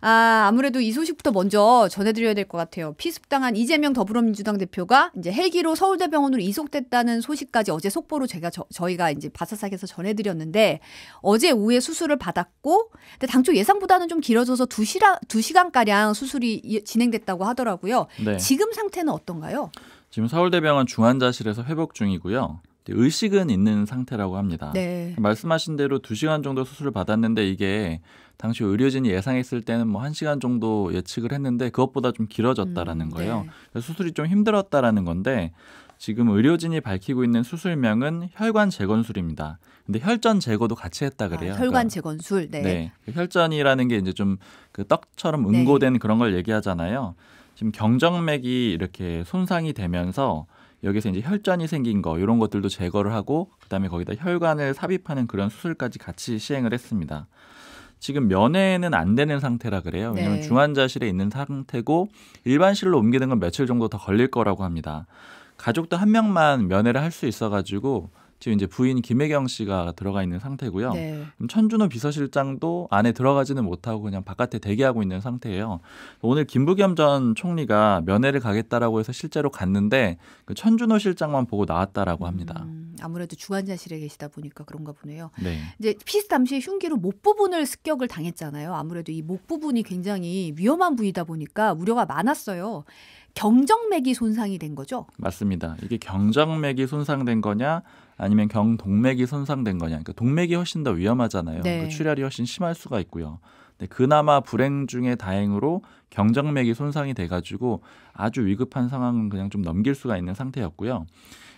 아, 아무래도 이 소식부터 먼저 전해드려야 될 것 같아요. 피습당한 이재명 더불어민주당 대표가 이제 헬기로 서울대병원으로 이송됐다는 소식까지 어제 속보로 제가 저, 저희가 이제 바사삭에서 전해드렸는데 어제 오후에 수술을 받았고 근데 당초 예상보다는 좀 길어져서 두시간두시간 가량 수술이 진행됐다고 하더라고요. 네. 지금 상태는 어떤가요? 지금 서울대병원 중환자실에서 회복 중이고요. 의식은 있는 상태라고 합니다. 네. 말씀하신 대로 2시간 정도 수술을 받았는데 이게 당시 의료진이 예상했을 때는 뭐 1시간 정도 예측을 했는데 그것보다 좀 길어졌다라는 음, 네. 거예요. 네. 수술이 좀 힘들었다라는 건데 지금 의료진이 밝히고 있는 수술명은 혈관 재건술입니다. 근데 혈전 제거도 같이 했다 아, 그래요. 아, 혈관 그러니까, 네. 네. 그 혈전이라는 게 이제 좀 그 떡처럼 네. 응고된 네. 그런 걸 얘기하잖아요. 지금 경정맥이 이렇게 손상이 되면서 여기서 이제 혈전이 생긴 거 이런 것들도 제거를 하고 그다음에 거기다 혈관을 삽입하는 그런 수술까지 같이 시행을 했습니다. 지금 면회는 안 되는 상태라 그래요. 왜냐하면 네. 중환자실에 있는 상태고 일반실로 옮기는 건 며칠 정도 더 걸릴 거라고 합니다. 가족도 한 명만 면회를 할 수 있어가지고 지금 이제 부인 김혜경 씨가 들어가 있는 상태고요. 네. 천준호 비서실장도 안에 들어가지는 못하고 그냥 바깥에 대기하고 있는 상태예요. 오늘 김부겸 전 총리가 면회를 가겠다라고 해서 실제로 갔는데 그 천준호 실장만 보고 나왔다라고 음, 합니다. 음, 아무래도 주관자실에 계시다 보니까 그런가 보네요. 네. 이제 피스 t a m 흉기로 목 부분을 습격을 당했잖아요. 아무래도 이 목 부분이 굉장히 위험한 부위다 보니까 우려가 많았어요. 경정맥이 손상이 된 거죠? 맞습니다. 이게 경정맥이 손상된 거냐 아니면 경동맥이 손상된 거냐. 그러니까 동맥이 훨씬 더 위험하잖아요. 네. 그 출혈이 훨씬 심할 수가 있고요. 그나마 불행 중에 다행으로 경정맥이 손상이 돼가지고 아주 위급한 상황은 그냥 좀 넘길 수가 있는 상태였고요.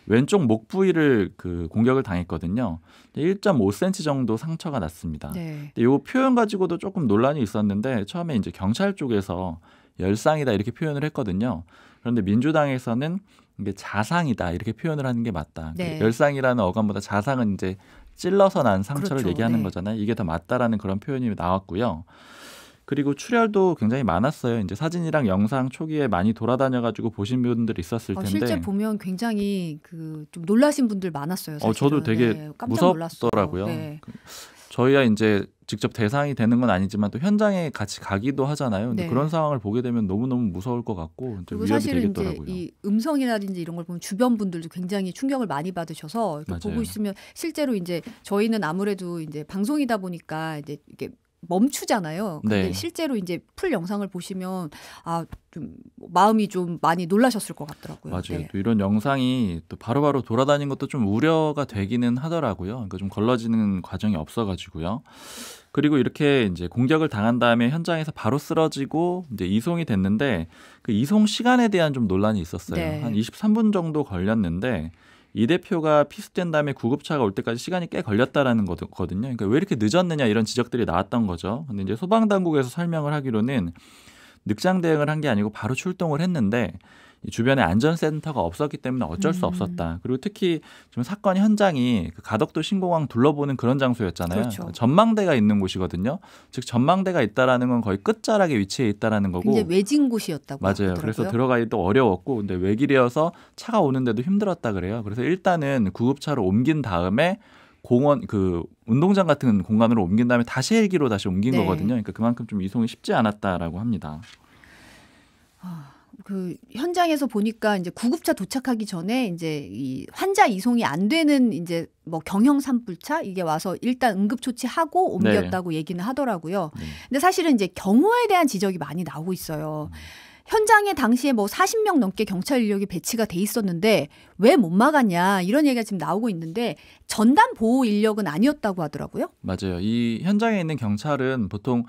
왼쪽 목 부위를 그 공격을 당했거든요. 1.5cm 정도 상처가 났습니다. 네. 근 표현 가지고도 조금 논란이 있었는데 처음에 이제 경찰 쪽에서 열상이다 이렇게 표현을 했거든요. 그런데 민주당에서는 이게 자상이다 이렇게 표현을 하는 게 맞다. 그 네. 열상이라는 어감보다 자상은 이제 찔러서 난 상처를 그렇죠. 얘기하는 네. 거잖아요. 이게 더 맞다라는 그런 표현이 나왔고요. 그리고 출혈도 굉장히 많았어요. 이제 사진이랑 영상 초기에 많이 돌아다녀가지고 보신 분들 있었을 어, 텐데 어, 실제 보면 굉장히 그좀 놀라신 분들 많았어요. 어 저도 되게 네, 무섭더라고요. 네. 그 저희가 이제 직접 대상이 되는 건 아니지만 또 현장에 같이 가기도 하잖아요. 근데 네. 그런 상황을 보게 되면 너무 너무 무서울 것 같고 좀 위협이 되겠더라고요. 이제 이 음성이라든지 이런 걸 보면 주변 분들도 굉장히 충격을 많이 받으셔서 보고 있으면 실제로 이제 저희는 아무래도 이제 방송이다 보니까 이제 이게 멈추잖아요. 근데 네. 실제로 이제 풀 영상을 보시면 아 좀 마음이 좀 많이 놀라셨을 것 같더라고요. 맞아요. 네. 또 이런 영상이 또 바로바로 돌아다닌 것도 좀 우려가 되기는 하더라고요. 그러니까 좀 걸러지는 과정이 없어가지고요. 그리고 이렇게 이제 공격을 당한 다음에 현장에서 바로 쓰러지고 이제 이송이 됐는데 그 이송 시간에 대한 좀 논란이 있었어요. 네. 한 23분 정도 걸렸는데 이 대표가 피습된 다음에 구급차가 올 때까지 시간이 꽤 걸렸다라는 거거든요. 그러니까 왜 이렇게 늦었느냐 이런 지적들이 나왔던 거죠. 근데 이제 소방 당국에서 설명을 하기로는 늑장 대응을 한 게 아니고 바로 출동을 했는데 주변에 안전센터가 없었기 때문에 어쩔 수 음. 없었다. 그리고 특히 지금 사건 현장이 그 가덕도 신공항 둘러보는 그런 장소였잖아요. 그렇죠. 전망대가 있는 곳이거든요. 즉 전망대가 있다라는 건 거의 끝자락에 위치해 있다라는 거고. 이제 외진 곳이었다고. 맞아요. 하더고요 그래서 들어가기도 어려웠고 근데 외길이어서 차가 오는데도 힘들었다 그래요. 그래서 일단은 구급차를 옮긴 다음에 공원 그 운동장 같은 공간으로 옮긴 다음에 다시 헬기로 다시 옮긴 네. 거거든요. 그러니까 그만큼 좀 이송이 쉽지 않았다라고 합니다. 아... 그 현장에서 보니까 이제 구급차 도착하기 전에 이제 이 환자 이송이 안 되는 이제 뭐 경형 산불차 이게 와서 일단 응급 조치하고 옮겼다고 네. 얘기는 하더라고요. 네. 근데 사실은 이제 경호에 대한 지적이 많이 나오고 있어요. 음. 현장에 당시에 뭐 40명 넘게 경찰 인력이 배치가 돼 있었는데 왜 못 막았냐 이런 얘기가 지금 나오고 있는데 전담 보호 인력은 아니었다고 하더라고요. 맞아요. 이 현장에 있는 경찰은 보통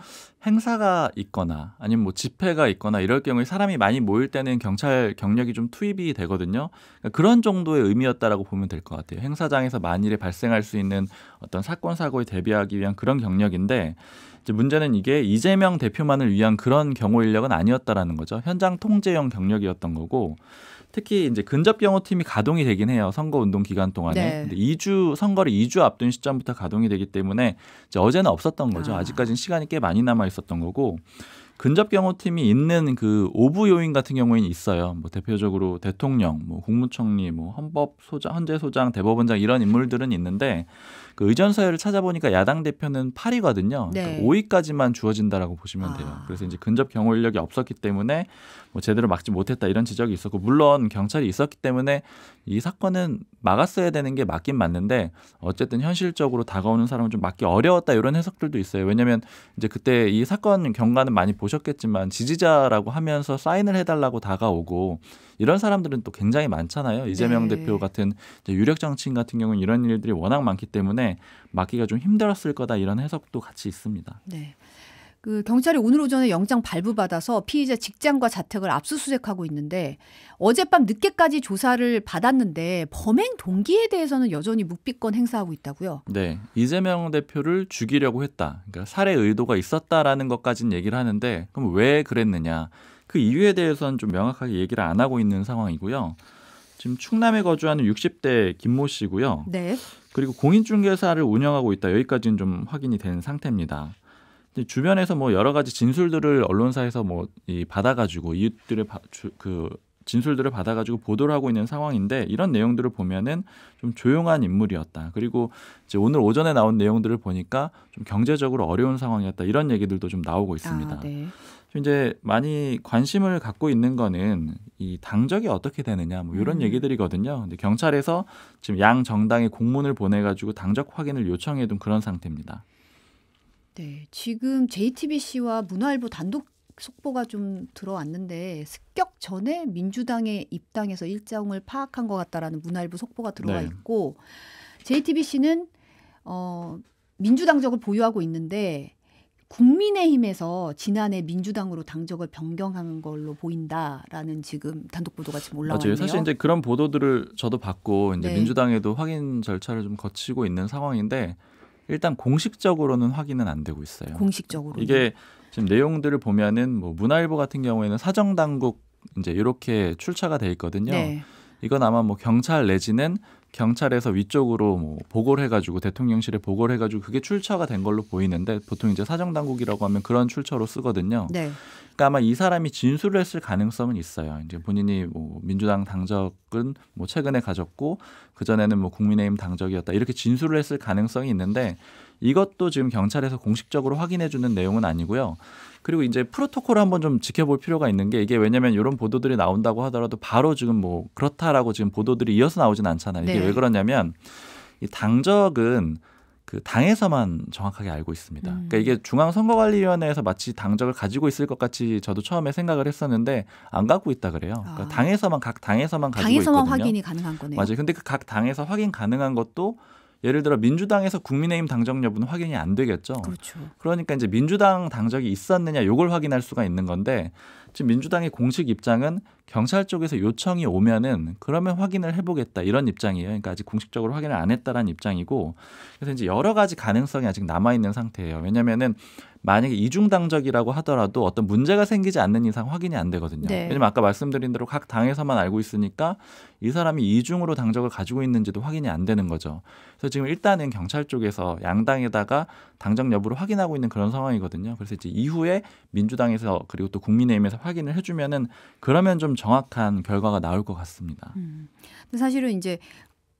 행사가 있거나 아니면 뭐 집회가 있거나 이럴 경우에 사람이 많이 모일 때는 경찰 경력이 좀 투입이 되거든요. 그러니까 그런 정도의 의미였다라고 보면 될 것 같아요. 행사장에서 만일에 발생할 수 있는 어떤 사건 사고에 대비하기 위한 그런 경력인데 문제는 이게 이재명 대표만을 위한 그런 경호 인력은 아니었다라는 거죠. 현장 통제형 경력이었던 거고 특히 이제 근접 경호팀이 가동이 되긴 해요. 선거 운동 기간 동안에. 네. 2주 선거를 2주 앞둔 시점부터 가동이 되기 때문에 이제 어제는 없었던 거죠. 아. 직까지는 시간이 꽤 많이 남아 있었던 거고 근접 경호팀이 있는 그 오부 요인 같은 경우에는 있어요. 뭐 대표적으로 대통령, 뭐 국무총리, 뭐 헌법 소장, 헌재 소장, 대법원장 이런 인물들은 있는데 그 의전 서열을 찾아보니까 야당 대표는 8위거든요. 그러니까 네. 그러니까 5위까지만 주어진다라고 보시면 돼요. 아. 그래서 이제 근접 경호 인력이 없었기 때문에 뭐 제대로 막지 못했다 이런 지적이 있었고 물론 경찰이 있었기 때문에 이 사건은 막았어야 되는 게 맞긴 맞는데 어쨌든 현실적으로 다가오는 사람은 좀 막기 어려웠다 이런 해석들도 있어요. 왜냐하면 이제 그때 이 사건 경과는 많이 보셨겠지만 지지자라고 하면서 사인을 해달라고 다가오고 이런 사람들은 또 굉장히 많잖아요. 이재명 네. 대표 같은 유력 정치인 같은 경우는 이런 일들이 워낙 많기 때문에 막기가 좀 힘들었을 거다 이런 해석도 같이 있습니다. 네. 그 경찰이 오늘 오전에 영장 발부받아서 피의자 직장과 자택을 압수수색하고 있는데 어젯밤 늦게까지 조사를 받았는데 범행 동기에 대해서는 여전히 묵비권 행사하고 있다고요. 네, 이재명 대표를 죽이려고 했다. 그러니까 살해 의도가 있었다라는 것까지는 얘기를 하는데 그럼 왜 그랬느냐? 그 이유에 대해서는 좀 명확하게 얘기를 안 하고 있는 상황이고요. 지금 충남에 거주하는 60대 김모 씨고요. 네. 그리고 공인중개사를 운영하고 있다. 여기까지는 좀 확인이 된 상태입니다. 주변에서 뭐 여러 가지 진술들을 언론사에서 뭐 받아가지고 이웃들의 바, 주, 그 진술들을 받아가지고 보도를 하고 있는 상황인데 이런 내용들을 보면은 좀 조용한 인물이었다. 그리고 이제 오늘 오전에 나온 내용들을 보니까 좀 경제적으로 어려운 상황이었다. 이런 얘기들도 좀 나오고 있습니다. 아, 네. 이제 많이 관심을 갖고 있는 거는 이 당적이 어떻게 되느냐 뭐 이런 음. 얘기들이거든요. 근데 경찰에서 지금 양정당의 공문을 보내가지고 당적 확인을 요청해둔 그런 상태입니다. 네, 지금 JTBC와 문화일보 단독 속보가 좀 들어왔는데 습격 전에 민주당의 입당에서 일정을 파악한 것 같다라는 문화일보 속보가 들어와 네. 있고 JTBC는 어, 민주당적을 보유하고 있는데 국민의힘에서 지난해 민주당으로 당적을 변경한 걸로 보인다라는 지금 단독 보도가 지금 올라왔네요. 맞아요. 사실 이제 그런 보도들을 저도 받고 이제 네. 민주당에도 확인 절차를 좀 거치고 있는 상황인데 일단 공식적으로는 확인은 안 되고 있어요. 공식적으로 이게 지금 내용들을 보면은 뭐 문화일보 같은 경우에는 사정 당국 이제 이렇게 출처가 돼 있거든요. 네. 이건 아마 뭐 경찰 내지는 경찰에서 위쪽으로 뭐 보고를 해가지고 대통령실에 보고를 해가지고 그게 출처가 된 걸로 보이는데 보통 이제 사정 당국이라고 하면 그런 출처로 쓰거든요. 네. 그러니까 아마 이 사람이 진술을 했을 가능성은 있어요. 이제 본인이 뭐 민주당 당적은 뭐 최근에 가졌고 그 전에는 뭐 국민의힘 당적이었다 이렇게 진술을 했을 가능성이 있는데 이것도 지금 경찰에서 공식적으로 확인해 주는 내용은 아니고요. 그리고 이제 프로토콜을 한번 좀 지켜볼 필요가 있는 게 이게 왜냐면 이런 보도들이 나온다고 하더라도 바로 지금 뭐 그렇다라고 지금 보도들이 이어서 나오진 않잖아요. 이게 네. 왜 그러냐면 이 당적은 그 당에서만 정확하게 알고 있습니다. 음. 그러니까 이게 중앙선거관리위원회에서 마치 당적을 가지고 있을 것 같이 저도 처음에 생각을 했었는데 안 갖고 있다 그래요. 그러니까 아. 당에서만 각 당에서만 가지고 있거든요. 당에서만 확인이 가능한 거네요. 맞아요. 근데 그 각 당에서 확인 가능한 것도 예를 들어 민주당에서 국민의힘 당적 여부는 확인이 안 되겠죠. 그렇죠. 그러니까 이제 민주당 당적이 있었느냐 요걸 확인할 수가 있는 건데 지금 민주당의 공식 입장은 경찰 쪽에서 요청이 오면은 그러면 확인을 해보겠다 이런 입장이에요. 그러니까 아직 공식적으로 확인을 안 했다라는 입장이고 그래서 이제 여러 가지 가능성이 아직 남아 있는 상태예요. 왜냐면은 만약에 이중 당적이라고 하더라도 어떤 문제가 생기지 않는 이상 확인이 안 되거든요. 네. 왜냐면 아까 말씀드린 대로 각 당에서만 알고 있으니까 이 사람이 이중으로 당적을 가지고 있는지도 확인이 안 되는 거죠. 그래서 지금 일단은 경찰 쪽에서 양당에다가 당적 여부를 확인하고 있는 그런 상황이거든요. 그래서 이제 이후에 민주당에서 그리고 또 국민의힘에서 확인을 해주면은 그러면 좀 정확한 결과가 나올 것 같습니다. 음. 근데 사실은 이제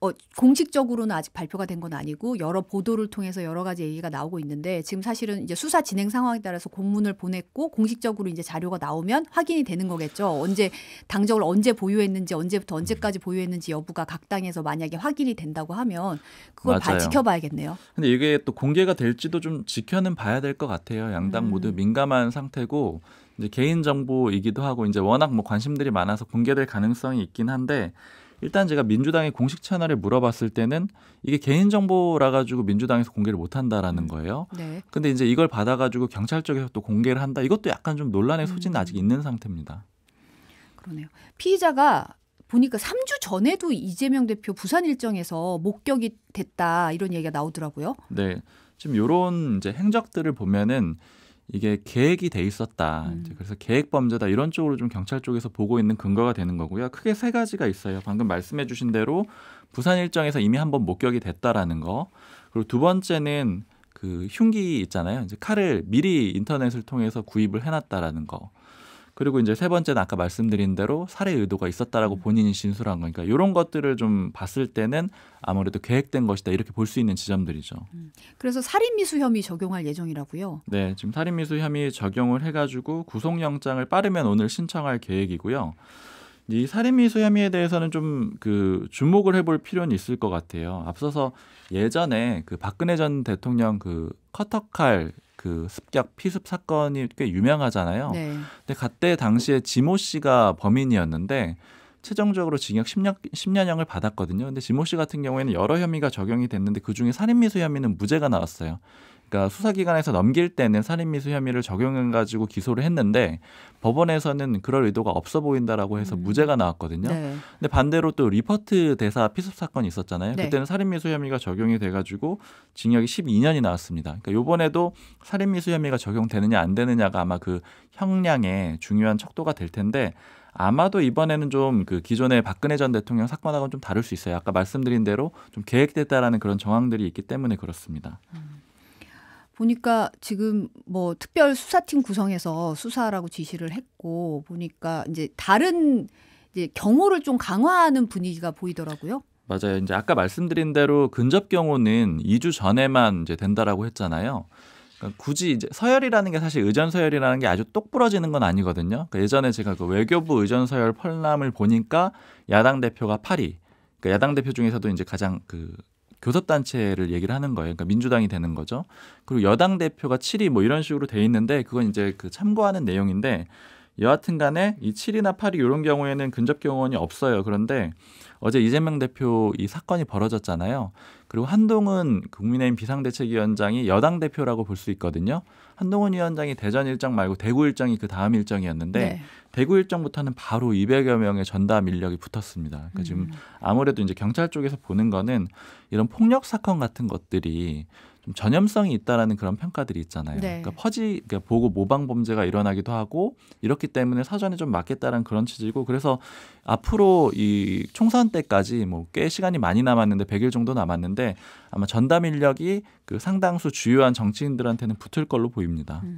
어, 공식적으로는 아직 발표가 된 건 아니고 여러 보도를 통해서 여러 가지 얘기가 나오고 있는데 지금 사실은 이제 수사 진행 상황에 따라서 공문을 보냈고 공식적으로 이제 자료가 나오면 확인이 되는 거겠죠. 언제 당적을 언제 보유했는지 언제부터 언제까지 보유했는지 여부가 각 당에서 만약에 확인이 된다고 하면 그걸 봐, 지켜봐야겠네요. 근데 이게 또 공개가 될지도 좀 지켜는 봐야 될 것 같아요. 양당 모두 음. 민감한 상태고 이제 개인 정보이기도 하고 이제 워낙 뭐 관심들이 많아서 공개될 가능성이 있긴 한데 일단 제가 민주당의 공식 채널에 물어봤을 때는 이게 개인 정보라 가지고 민주당에서 공개를 못 한다라는 음. 거예요. 네. 근데 이제 이걸 받아 가지고 경찰 쪽에서 또 공개를 한다. 이것도 약간 좀 논란의 음. 소지는 아직 있는 상태입니다. 그러네요. 피의자가 보니까 3주 전에도 이재명 대표 부산 일정에서 목격이 됐다 이런 얘기가 나오더라고요. 네. 지금 요런 이제 행적들을 보면은 이게 계획이 돼 있었다. 음. 그래서 계획 범죄다 이런 쪽으로 좀 경찰 쪽에서 보고 있는 근거가 되는 거고요. 크게 세 가지가 있어요. 방금 말씀해 주신 대로 부산 일정에서 이미 한 번 목격이 됐다라는 거. 그리고 두 번째는 그 흉기 있잖아요. 이제 칼을 미리 인터넷을 통해서 구입을 해놨다라는 거. 그리고 이제 세 번째는 아까 말씀드린 대로 살해 의도가 있었다라고 음. 본인이 진술한 거니까 이런 것들을 좀 봤을 때는 아무래도 계획된 것이다 이렇게 볼 수 있는 지점들이죠. 음. 그래서 살인미수 혐의 적용할 예정이라고요? 네, 지금 살인미수 혐의 적용을 해가지고 구속영장을 빠르면 오늘 신청할 계획이고요. 이 살인미수 혐의에 대해서는 좀 그 주목을 해볼 필요는 있을 것 같아요. 앞서서 예전에 그 박근혜 전 대통령 그 커터칼 그 습격 피습 사건이 꽤 유명하잖아요. 네. 근데 그때 당시에 지모 씨가 범인이었는데 최종적으로 징역 10년, 10년형을 받았거든요. 근데 지모 씨 같은 경우에는 여러 혐의가 적용이 됐는데 그중에 살인미수 혐의는 무죄가 나왔어요. 그러니까 수사기관에서 넘길 때는 살인미수 혐의를 적용해 가지고 기소를 했는데 법원에서는 그럴 의도가 없어 보인다라고 해서 음. 무죄가 나왔거든요. 네. 근데 반대로 또 리퍼트 대사 피습 사건이 있었잖아요. 네. 그때는 살인미수 혐의가 적용이 돼가지고 징역이 12년이 나왔습니다. 그러니까 요번에도 살인미수 혐의가 적용되느냐 안 되느냐가 아마 그 형량의 중요한 척도가 될 텐데 아마도 이번에는 좀 그 기존의 박근혜 전 대통령 사건하고는 좀 다를 수 있어요. 아까 말씀드린 대로 좀 계획됐다라는 그런 정황들이 있기 때문에 그렇습니다. 음. 보니까 지금 뭐 특별 수사팀 구성해서 수사라고 지시를 했고 보니까 이제 다른 이제 경호를 좀 강화하는 분위기가 보이더라고요. 맞아요. 이제 아까 말씀드린 대로 근접 경호는 2주 전에만 이제 된다라고 했잖아요. 그러니까 굳이 이제 서열이라는 게 사실 의전 서열이라는 게 아주 똑부러지는 건 아니거든요. 그 예전에 제가 그 외교부 의전 서열 펄람을 보니까 야당 대표가 8위, 그러니까 야당 대표 중에서도 이제 가장 그 교섭단체를 얘기를 하는 거예요. 그러니까 민주당이 되는 거죠. 그리고 여당 대표가 7위 뭐 이런 식으로 돼 있는데 그건 이제 그 참고하는 내용인데 여하튼 간에 이 7위나 8위 이런 경우에는 근접 경원이 호 없어요. 그런데 어제 이재명 대표 이 사건이 벌어졌잖아요. 그리고 한동훈 국민의힘 비상대책위원장이 여당 대표라고 볼 수 있거든요. 한동훈 위원장이 대전 일정 말고 대구 일정이 그 다음 일정이었는데 네. 대구 일정부터는 바로 200여 명의 전담 인력이 붙었습니다. 그러니까 지금 음. 아무래도 이제 경찰 쪽에서 보는 거는 이런 폭력 사건 같은 것들이 좀 전염성이 있다라는 그런 평가들이 있잖아요. 네. 그러니까 퍼지 그러니까 보고 모방 범죄가 일어나기도 하고 이렇기 때문에 사전에 좀맞겠다라는 그런 취지고 그래서 앞으로 이 총선 때까지 뭐 꽤 시간이 많이 남았는데 100일 정도 남았는데 아마 전담 인력이 그 상당수 주요한 정치인들한테는 붙을 걸로 보입니다. 음.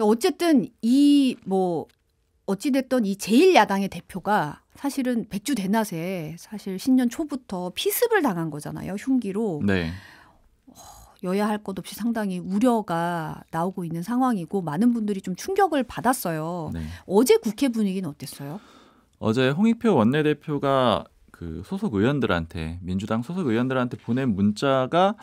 어쨌든 이 뭐 어찌됐던 이제일야당의 대표가 사실은 백주 대낮에 사실 신년 초부터 피습을 당한 거잖아요. 흉기로. 네. 여야 할 것 없이 상당히 우려가 나오고 있는 상황이고 많은 분들이 좀 충격을 받았어요. 네. 어제 국회 분위기는 어땠어요? 어제 홍익표 원내대표가 그 소속 의원들한테 민주당 소속 의원들한테 보낸 문자가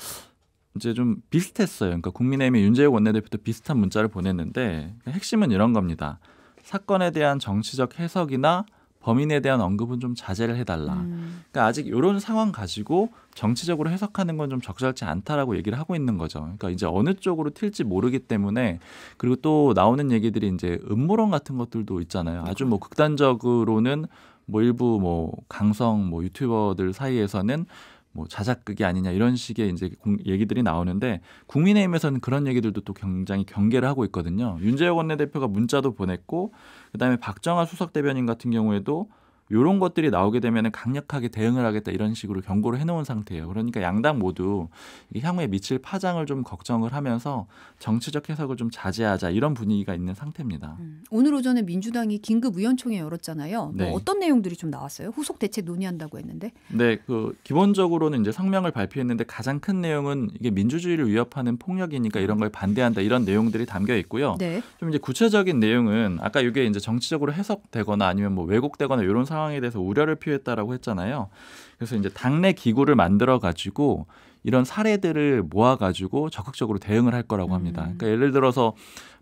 이제 좀 비슷했어요. 그러니까 국민의힘의 윤재욱 원내대표도 비슷한 문자를 보냈는데 핵심은 이런 겁니다. 사건에 대한 정치적 해석이나 범인에 대한 언급은 좀 자제를 해달라. 음. 그러니까 아직 이런 상황 가지고 정치적으로 해석하는 건 좀 적절치 않다라고 얘기를 하고 있는 거죠. 그러니까 이제 어느 쪽으로 튈지 모르기 때문에 그리고 또 나오는 얘기들이 이제 음모론 같은 것들도 있잖아요. 아주 뭐 극단적으로는 뭐 일부 뭐 강성 뭐 유튜버들 사이에서는 뭐 자작극이 아니냐 이런 식의 이제 공, 얘기들이 나오는데 국민의힘에서는 그런 얘기들도 또 굉장히 경계를 하고 있거든요. 윤재혁 원내대표가 문자도 보냈고 그다음에 박정아 수석 대변인 같은 경우에도 이런 것들이 나오게 되면 강력하게 대응을 하겠다 이런 식으로 경고를 해놓은 상태예요. 그러니까 양당 모두 향후에 미칠 파장을 좀 걱정을 하면서 정치적 해석을 좀 자제하자 이런 분위기가 있는 상태입니다. 음, 오늘 오전에 민주당이 긴급 위원총회 열었잖아요. 뭐 네. 뭐 어떤 내용들이 좀 나왔어요? 후속 대책 논의한다고 했는데. 네, 그 기본적으로는 이제 성명을 발표했는데 가장 큰 내용은 이게 민주주의를 위협하는 폭력이니까 이런 걸 반대한다 이런 내용들이 담겨 있고요. 네. 좀 이제 구체적인 내용은 아까 이게 이제 정치적으로 해석되거나 아니면 뭐 왜곡되거나 이런 상황 상황에 대해서 우려를 표했다라고 했잖아요. 그래서 이제 당내 기구를 만들어 가지고 이런 사례들을 모아 가지고 적극적으로 대응을 할 거라고 합니다. 음. 그러니까 예를 들어서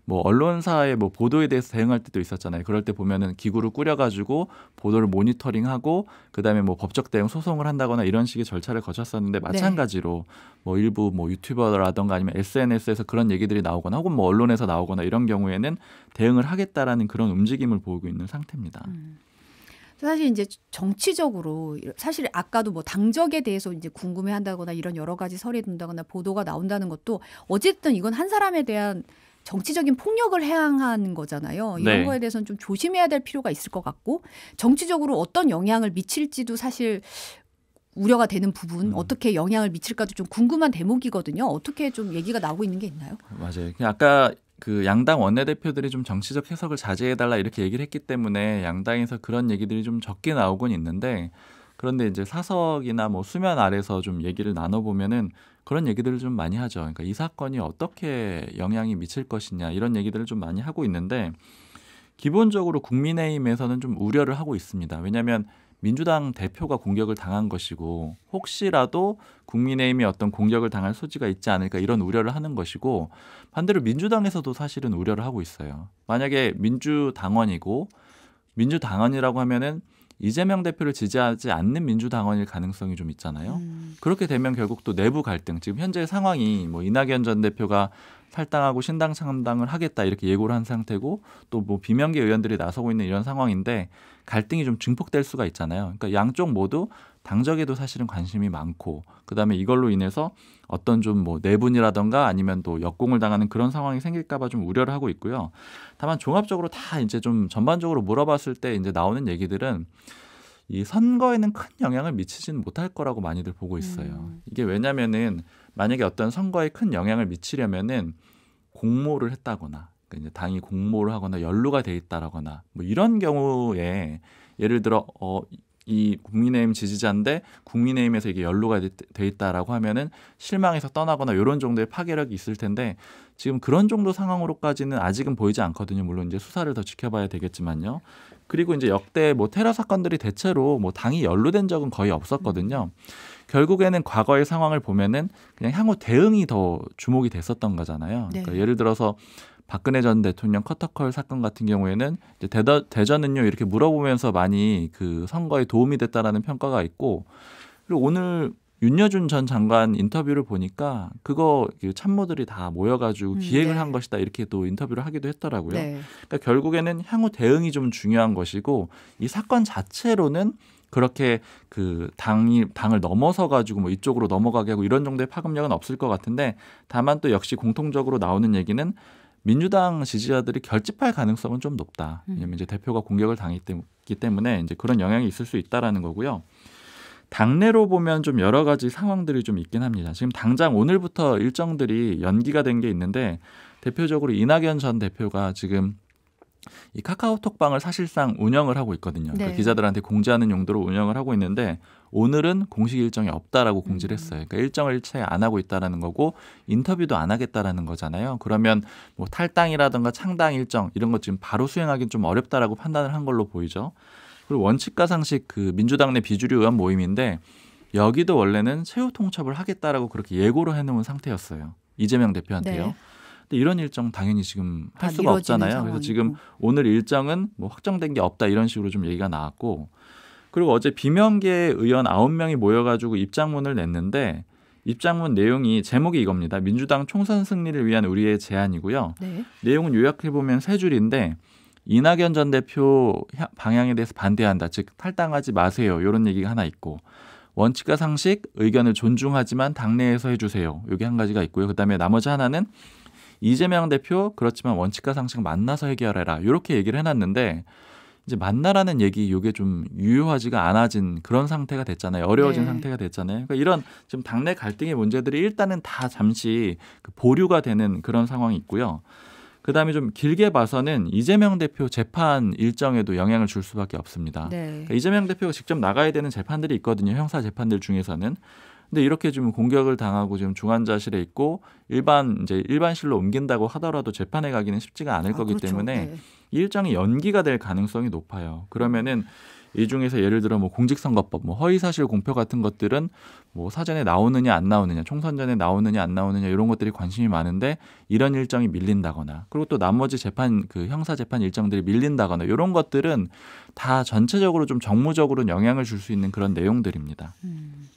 뭐 언론사의 뭐 보도에 대해서 대응할 때도 있었잖아요. 그럴 때 보면은 기구를 꾸려가지고 보도를 모니터링하고 그다음에 뭐 법적 대응 소송을 한다거나 이런 식의 절차를 거쳤었는데 네. 마찬가지로 네. 뭐 일부 뭐 유튜버라던가 아니면 SNS에서 그런 얘기들이 나오거나 혹은 뭐 언론에서 나오거나 이런 경우에는 대응을 하겠다라는 그런 움직임을 보이고 있는 상태입니다. 음. 사실 이제 정치적으로 사실 아까도 뭐 당적에 대해서 이제 궁금해한다거나 이런 여러 가지 설이 든다거나 보도가 나온다는 것도 어쨌든 이건 한 사람에 대한 정치적인 폭력을 해양하는 거잖아요. 네. 이런 네. 거에 대해서는 좀 조심해야 될 필요가 있을 것 같고 정치적으로 어떤 영향을 미칠지도 사실 우려가 되는 부분 음. 어떻게 영향을 미칠까도 좀 궁금한 대목이거든요. 어떻게 좀 얘기가 나오고 있는 게 있나요? 맞아요. 아까 그 양당 원내대표들이 좀 정치적 해석을 자제해달라 이렇게 얘기를 했기 때문에 양당에서 그런 얘기들이 좀 적게 나오곤 있는데 그런데 이제 사석이나 뭐 수면 아래서 좀 얘기를 나눠보면은 그런 얘기들을 좀 많이 하죠. 그러니까 이 사건이 어떻게 영향이 미칠 것이냐 이런 얘기들을 좀 많이 하고 있는데 기본적으로 국민의힘에서는 좀 우려를 하고 있습니다. 왜냐하면 민주당 대표가 공격을 당한 것이고 혹시라도 국민의힘이 어떤 공격을 당할 소지가 있지 않을까 이런 우려를 하는 것이고 반대로 민주당에서도 사실은 우려를 하고 있어요. 만약에 민주당원이고 민주당원이라고 하면은 이재명 대표를 지지하지 않는 민주당원일 가능성이 좀 있잖아요. 음. 그렇게 되면 결국 또 내부 갈등, 지금 현재 상황이 뭐 이낙연 전 대표가 탈당하고 신당 창당을 하겠다 이렇게 예고를 한 상태고 또 뭐 비명계 의원들이 나서고 있는 이런 상황인데 갈등이 좀 증폭될 수가 있잖아요. 그러니까 양쪽 모두 당적에도 사실은 관심이 많고 그다음에 이걸로 인해서 어떤 좀 뭐 내분이라던가 아니면 또 역공을 당하는 그런 상황이 생길까봐 좀 우려를 하고 있고요. 다만 종합적으로 다 이제 좀 전반적으로 물어봤을 때 이제 나오는 얘기들은 이 선거에는 큰 영향을 미치지는 못할 거라고 많이들 보고 있어요. 음. 이게 왜냐면은 만약에 어떤 선거에 큰 영향을 미치려면은 공모를 했다거나 그러니까 이제 당이 공모를 하거나 연루가 돼 있다라거나 뭐 이런 경우에 예를 들어 어이 국민의힘 지지자인데 국민의힘에서 이게 연루가 돼 있다라고 하면은 실망해서 떠나거나 이런 정도의 파괴력이 있을 텐데 지금 그런 정도 상황으로까지는 아직은 보이지 않거든요. 물론 이제 수사를 더 지켜봐야 되겠지만요. 그리고 이제 역대 뭐 테러 사건들이 대체로 뭐 당이 연루된 적은 거의 없었거든요. 결국에는 과거의 상황을 보면은 그냥 향후 대응이 더 주목이 됐었던 거잖아요. 그러니까 네. 예를 들어서 박근혜 전 대통령 커터컬 사건 같은 경우에는 이제 대더, 대전은요 이렇게 물어보면서 많이 그 선거에 도움이 됐다라는 평가가 있고 그리고 오늘 윤여준 전 장관 인터뷰를 보니까 그거 참모들이 다 모여가지고 음, 기획을 네. 한 것이다 이렇게 또 인터뷰를 하기도 했더라고요. 네. 그러니까 결국에는 향후 대응이 좀 중요한 것이고 이 사건 자체로는 그렇게 그 당이 당을 넘어서 가지고 뭐 이쪽으로 넘어가게 하고 이런 정도의 파급력은 없을 것 같은데 다만 또 역시 공통적으로 나오는 얘기는 민주당 지지자들이 결집할 가능성은 좀 높다. 음. 왜냐면 이제 대표가 공격을 당했기 때문에 이제 그런 영향이 있을 수 있다라는 거고요. 당내로 보면 좀 여러 가지 상황들이 좀 있긴 합니다. 지금 당장 오늘부터 일정들이 연기가 된 게 있는데 대표적으로 이낙연 전 대표가 지금 이 카카오톡방을 사실상 운영을 하고 있거든요. 그러니까 네. 그 기자들한테 공지하는 용도로 운영을 하고 있는데 오늘은 공식 일정이 없다라고 공지를 음. 했어요. 그러니까 일정을 일체 안 하고 있다라는 거고 인터뷰도 안 하겠다라는 거잖아요. 그러면 뭐 탈당이라든가 창당 일정 이런 것 지금 바로 수행하기는 좀 어렵다라고 판단을 한 걸로 보이죠. 그리고 원칙과 상식 그 민주당 내 비주류 의원 모임인데 여기도 원래는 새우 통첩을 하겠다라고 그렇게 예고를 해놓은 상태였어요. 이재명 대표한테요. 네. 근데 이런 일정 당연히 지금 할 수가 없잖아요. 상황이고. 그래서 지금 오늘 일정은 뭐 확정된 게 없다 이런 식으로 좀 얘기가 나왔고 그리고 어제 비명계 의원 아홉 명이 모여가지고 입장문을 냈는데 입장문 내용이 제목이 이겁니다. 민주당 총선 승리를 위한 우리의 제안이고요. 네. 내용은 요약해 보면 세 줄인데 이낙연 전 대표 방향에 대해서 반대한다. 즉 탈당하지 마세요. 이런 얘기가 하나 있고 원칙과 상식, 의견을 존중하지만 당내에서 해주세요. 여기 한 가지가 있고요. 그다음에 나머지 하나는 이재명 대표 그렇지만 원칙과 상식 만나서 해결해라 이렇게 얘기를 해놨는데 이제 만나라는 얘기 요게 좀 유효하지가 않아진 그런 상태가 됐잖아요. 어려워진 네. 상태가 됐잖아요. 그러니까 이런 지금 당내 갈등의 문제들이 일단은 다 잠시 그 보류가 되는 그런 상황이 있고요. 그다음에 좀 길게 봐서는 이재명 대표 재판 일정에도 영향을 줄 수밖에 없습니다. 네. 그러니까 이재명 대표가 직접 나가야 되는 재판들이 있거든요. 형사 재판들 중에서는. 근데 이렇게 지금 공격을 당하고 지금 중환자실에 있고 일반 이제 일반실로 옮긴다고 하더라도 재판에 가기는 쉽지가 않을 아, 거기 그렇죠. 때문에 네. 일정이 연기가 될 가능성이 높아요. 그러면은 이 중에서 예를 들어 뭐 공직선거법, 뭐 허위사실 공표 같은 것들은 뭐 사전에 나오느냐 안 나오느냐, 총선 전에 나오느냐 안 나오느냐 이런 것들이 관심이 많은데 이런 일정이 밀린다거나 그리고 또 나머지 재판 그 형사 재판 일정들이 밀린다거나 이런 것들은 다 전체적으로 좀 정무적으로는 영향을 줄 수 있는 그런 내용들입니다. 음.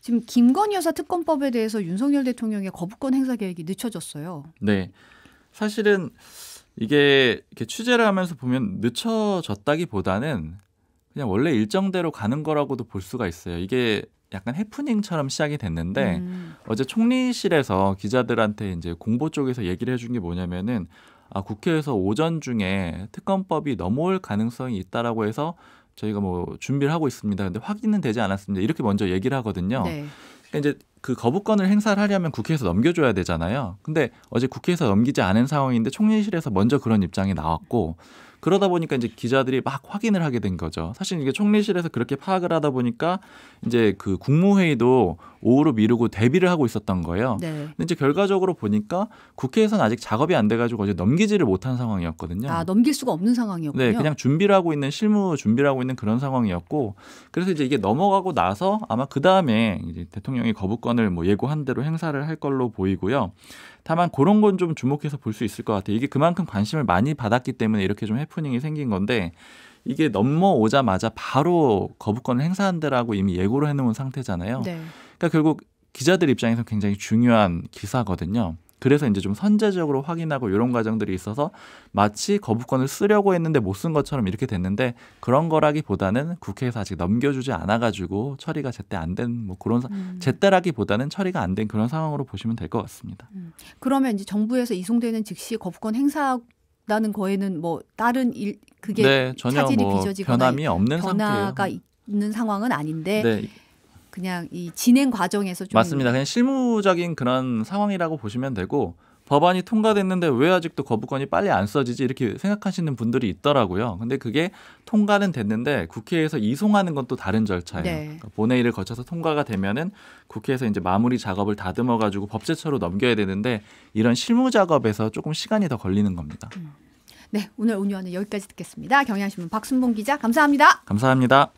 지금 김건희 여사 특검법에 대해서 윤석열 대통령의 거부권 행사 계획이 늦춰졌어요. 네. 사실은 이게 이렇게 취재를 하면서 보면 늦춰졌다기보다는 그냥 원래 일정대로 가는 거라고도 볼 수가 있어요. 이게 약간 해프닝처럼 시작이 됐는데 음. 어제 총리실에서 기자들한테 이제 공보 쪽에서 얘기를 해 준 게 뭐냐면은 아 국회에서 오전 중에 특검법이 넘어올 가능성이 있다라고 해서 저희가 뭐 준비를 하고 있습니다. 근데 확인은 되지 않았습니다. 이렇게 먼저 얘기를 하거든요. 네. 그러니까 이제 그 거부권을 행사를 하려면 국회에서 넘겨줘야 되잖아요. 근데 어제 국회에서 넘기지 않은 상황인데 총리실에서 먼저 그런 입장이 나왔고 그러다 보니까 이제 기자들이 막 확인을 하게 된 거죠. 사실 이게 총리실에서 그렇게 파악을 하다 보니까 이제 그 국무회의도 오후로 미루고 대비를 하고 있었던 거예요. 네. 근데 이제 결과적으로 보니까 국회에서는 아직 작업이 안 돼가지고 어제 넘기지를 못한 상황이었거든요. 아 넘길 수가 없는 상황이었군요. 네, 그냥 준비를 하고 있는 실무 준비를 하고 있는 그런 상황이었고 그래서 이제 이게 넘어가고 나서 아마 그 다음에 이제 대통령이 거부권을 뭐 예고한 대로 행사를 할 걸로 보이고요. 다만 그런 건 좀 주목해서 볼 수 있을 것 같아요. 이게 그만큼 관심을 많이 받았기 때문에 이렇게 좀 해프닝이 생긴 건데 이게 넘어오자마자 바로 거부권을 행사한다라고 이미 예고를 해놓은 상태잖아요. 네. 그러니까 결국 기자들 입장에서 굉장히 중요한 기사거든요. 그래서 이제 좀 선제적으로 확인하고 이런 과정들이 있어서 마치 거부권을 쓰려고 했는데 못 쓴 것처럼 이렇게 됐는데 그런 거라기보다는 국회에서 아직 넘겨주지 않아가지고 처리가 제때 안 된 뭐 그런 음. 제때라기보다는 처리가 안 된 그런 상황으로 보시면 될 것 같습니다. 음. 그러면 이제 정부에서 이송되는 즉시 거부권 행사 라는 거에는 뭐 다른 일 그게 네, 전혀 차질이 뭐 빚어지거나 변함이 없는 변화가 상태예요. 있는 상황은 아닌데 네. 그냥 이 진행 과정에서 좀 맞습니다. 그냥 실무적인 그런 상황이라고 보시면 되고 법안이 통과됐는데 왜 아직도 거부권이 빨리 안 써지지 이렇게 생각하시는 분들이 있더라고요. 근데 그게 통과는 됐는데 국회에서 이송하는 건 또 다른 절차예요. 네. 그러니까 본회의를 거쳐서 통과가 되면은 국회에서 이제 마무리 작업을 다듬어 가지고 법제처로 넘겨야 되는데 이런 실무 작업에서 조금 시간이 더 걸리는 겁니다. 음. 네, 오늘 온유원은 여기까지 듣겠습니다. 경향신문 박순봉 기자 감사합니다. 감사합니다.